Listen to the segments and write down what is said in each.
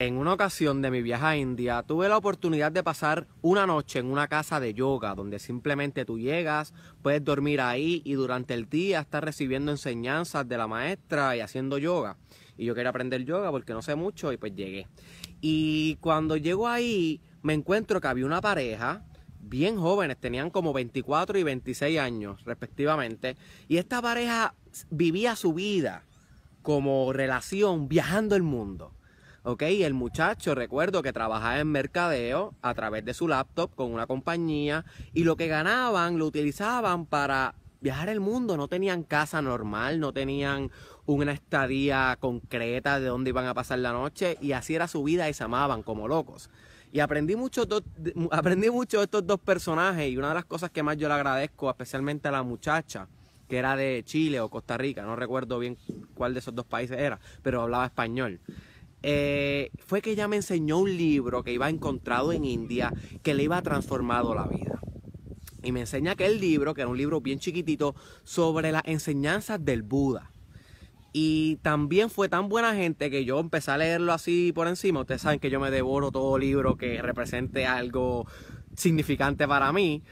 En una ocasión de mi viaje a India tuve la oportunidad de pasar una noche en una casa de yoga donde simplemente tú llegas, puedes dormir ahí y durante el día estás recibiendo enseñanzas de la maestra y haciendo yoga. Y yo quería aprender yoga porque no sé mucho y pues llegué. Y cuando llego ahí me encuentro que había una pareja bien jóvenes, tenían como 24 y 26 años respectivamente, y esta pareja vivía su vida como relación viajando el mundo Ok, el muchacho, recuerdo que trabajaba en mercadeo a través de su laptop con una compañía y lo que ganaban lo utilizaban para viajar el mundo. No tenían casa normal, no tenían una estadía concreta de dónde iban a pasar la noche y así era su vida y se amaban como locos. Y aprendí mucho, aprendí mucho de estos dos personajes y una de las cosas que más yo le agradezco, especialmente a la muchacha, que era de Chile o Costa Rica, no recuerdo bien cuál de esos dos países era, pero hablaba español. Eh, fue que ella me enseñó un libro que iba encontrado en India que le iba transformado la vida. Y me enseña aquel libro, que era un libro bien chiquitito, sobre las enseñanzas del Buda. Y también fue tan buena gente que yo empecé a leerlo así por encima. Ustedes saben que yo me devoro todo libro que represente algo significante para mí.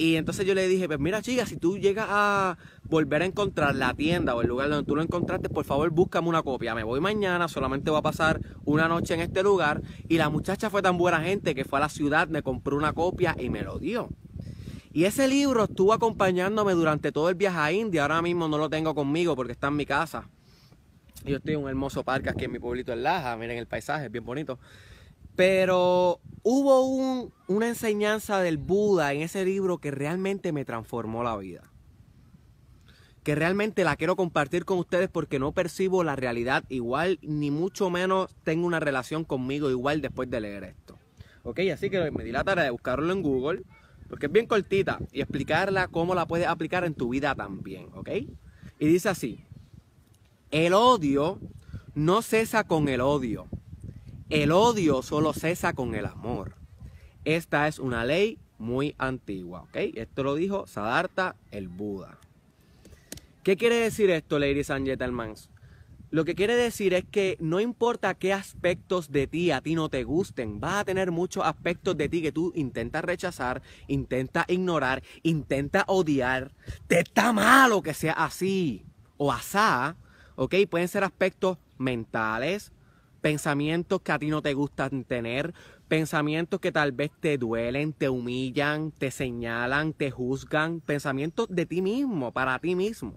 Y entonces yo le dije, pues mira chica, si tú llegas a volver a encontrar la tienda o el lugar donde tú lo encontraste, por favor búscame una copia. Me voy mañana, solamente voy a pasar una noche en este lugar. Y la muchacha fue tan buena gente que fue a la ciudad, me compró una copia y me lo dio. Y ese libro estuvo acompañándome durante todo el viaje a India. Ahora mismo no lo tengo conmigo porque está en mi casa. Yo estoy en un hermoso parque aquí en mi pueblito en Laja. Miren el paisaje, es bien bonito. Pero hubo una enseñanza del Buda en ese libro que realmente me transformó la vida. Que realmente la quiero compartir con ustedes porque no percibo la realidad igual, ni mucho menos tengo una relación conmigo igual después de leer esto. Ok, así que me di la tarea de buscarlo en Google, porque es bien cortita, y explicarla cómo la puedes aplicar en tu vida también, ok. Y dice así, el odio no cesa con el odio el odio solo cesa con el amor. Esta es una ley muy antigua, ¿ok? Esto lo dijo Siddhartha el Buda. ¿Qué quiere decir esto, ladies and gentlemen? Lo que quiere decir es que no importa qué aspectos de ti a ti no te gusten, vas a tener muchos aspectos de ti que tú intentas rechazar, intentas ignorar, intentas odiar. Te está malo que sea así o asá, ¿ok? Pueden ser aspectos mentales, pensamientos que a ti no te gustan tener, pensamientos que tal vez te duelen, te humillan, te señalan, te juzgan, pensamientos de ti mismo, para ti mismo.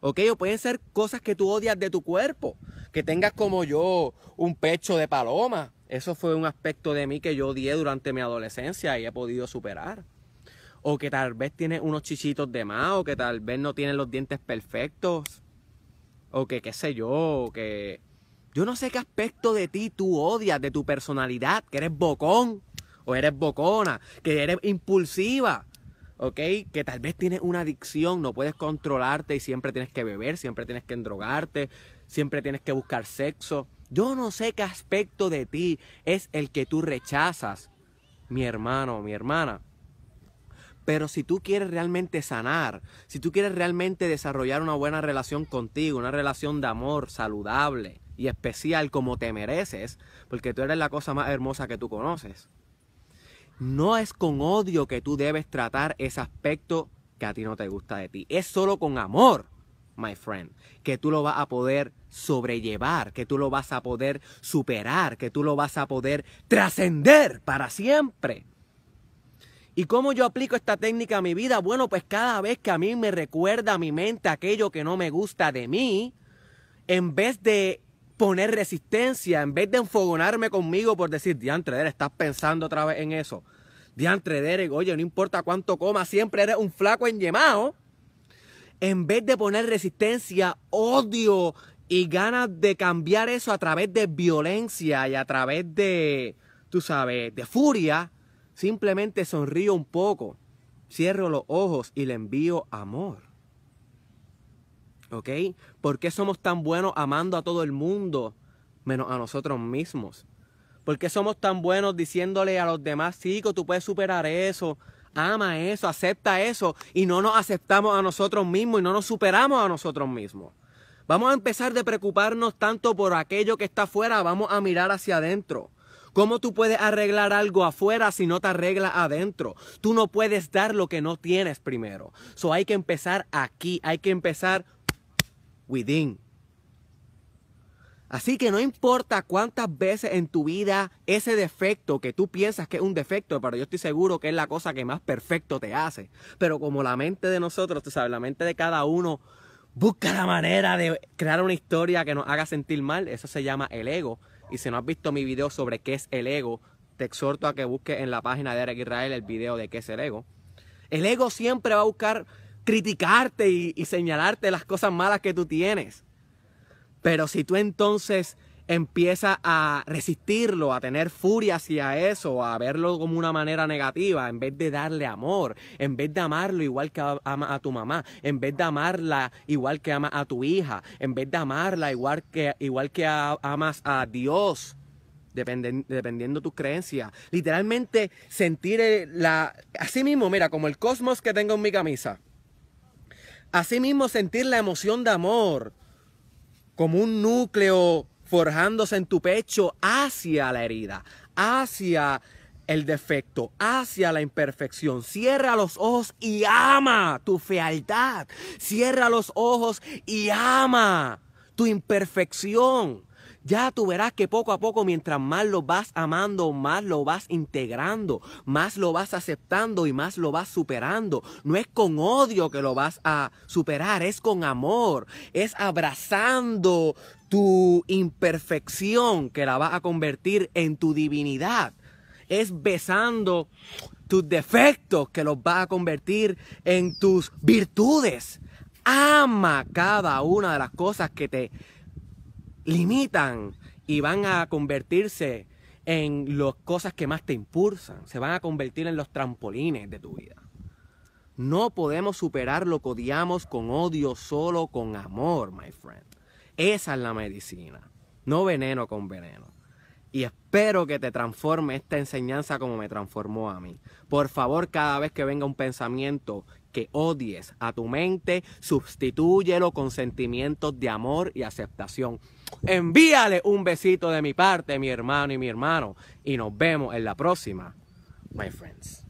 ¿ok? O pueden ser cosas que tú odias de tu cuerpo, que tengas como yo un pecho de paloma. Eso fue un aspecto de mí que yo odié durante mi adolescencia y he podido superar. O que tal vez tienes unos chichitos de más, o que tal vez no tienes los dientes perfectos, o que qué sé yo, o que yo no sé qué aspecto de ti tú odias, de tu personalidad, que eres bocón o eres bocona, que eres impulsiva. ¿ok? Que tal vez tienes una adicción, no puedes controlarte y siempre tienes que beber, siempre tienes que endrogarte, siempre tienes que buscar sexo. Yo no sé qué aspecto de ti es el que tú rechazas, mi hermano, mi hermana. Pero si tú quieres realmente sanar, si tú quieres realmente desarrollar una buena relación contigo, una relación de amor saludable, y especial como te mereces, porque tú eres la cosa más hermosa que tú conoces. No es con odio que tú debes tratar ese aspecto que a ti no te gusta de ti. Es solo con amor, my friend, que tú lo vas a poder sobrellevar, que tú lo vas a poder superar, que tú lo vas a poder trascender para siempre. ¿Y cómo yo aplico esta técnica a mi vida? Bueno, pues cada vez que a mí me recuerda a mi mente aquello que no me gusta de mí, en vez de poner resistencia en vez de enfogonarme conmigo por decir, diantre, estás pensando otra vez en eso. Diantre, Derek, oye, no importa cuánto coma siempre eres un flaco enyemado. En vez de poner resistencia, odio y ganas de cambiar eso a través de violencia y a través de, tú sabes, de furia, simplemente sonrío un poco, cierro los ojos y le envío amor. ¿Ok? ¿Por qué somos tan buenos amando a todo el mundo menos a nosotros mismos? ¿Por qué somos tan buenos diciéndole a los demás, chicos, tú puedes superar eso, ama eso, acepta eso, y no nos aceptamos a nosotros mismos y no nos superamos a nosotros mismos? Vamos a empezar de preocuparnos tanto por aquello que está afuera, vamos a mirar hacia adentro. ¿Cómo tú puedes arreglar algo afuera si no te arreglas adentro? Tú no puedes dar lo que no tienes primero. So hay que empezar aquí, hay que empezar within. Así que no importa cuántas veces en tu vida ese defecto que tú piensas que es un defecto, pero yo estoy seguro que es la cosa que más perfecto te hace. Pero como la mente de nosotros, tú sabes, la mente de cada uno busca la manera de crear una historia que nos haga sentir mal, eso se llama el ego. Y si no has visto mi video sobre qué es el ego, te exhorto a que busques en la página de Eric Israel el video de qué es el ego. El ego siempre va a buscar criticarte y, señalarte las cosas malas que tú tienes. Pero si tú entonces empiezas a resistirlo, a tener furia hacia eso, a verlo como una manera negativa, en vez de darle amor, en vez de amarlo igual que ama a tu mamá, en vez de amarla igual que ama a tu hija, en vez de amarla igual que, igual que amas a Dios, dependiendo dependiendo tus creencias. Literalmente sentir la... Así mismo, mira, como el cosmos que tengo en mi camisa. Asimismo, sentir la emoción de amor como un núcleo forjándose en tu pecho hacia la herida, hacia el defecto, hacia la imperfección. Cierra los ojos y ama tu fealdad. Cierra los ojos y ama tu imperfección ya tú verás que poco a poco, mientras más lo vas amando, más lo vas integrando, más lo vas aceptando y más lo vas superando. No es con odio que lo vas a superar, es con amor, es abrazando tu imperfección que la vas a convertir en tu divinidad. Es besando tus defectos que los vas a convertir en tus virtudes. Ama cada una de las cosas que te limitan y van a convertirse en las cosas que más te impulsan, se van a convertir en los trampolines de tu vida. No podemos superar lo que odiamos con odio, solo con amor, my friend. Esa es la medicina, no veneno con veneno. Y espero que te transforme esta enseñanza como me transformó a mí. Por favor, cada vez que venga un pensamiento que odies a tu mente, sustituyelo con sentimientos de amor y aceptación. Envíale un besito de mi parte, mi hermano y mi hermano, y nos vemos en la próxima, my friends.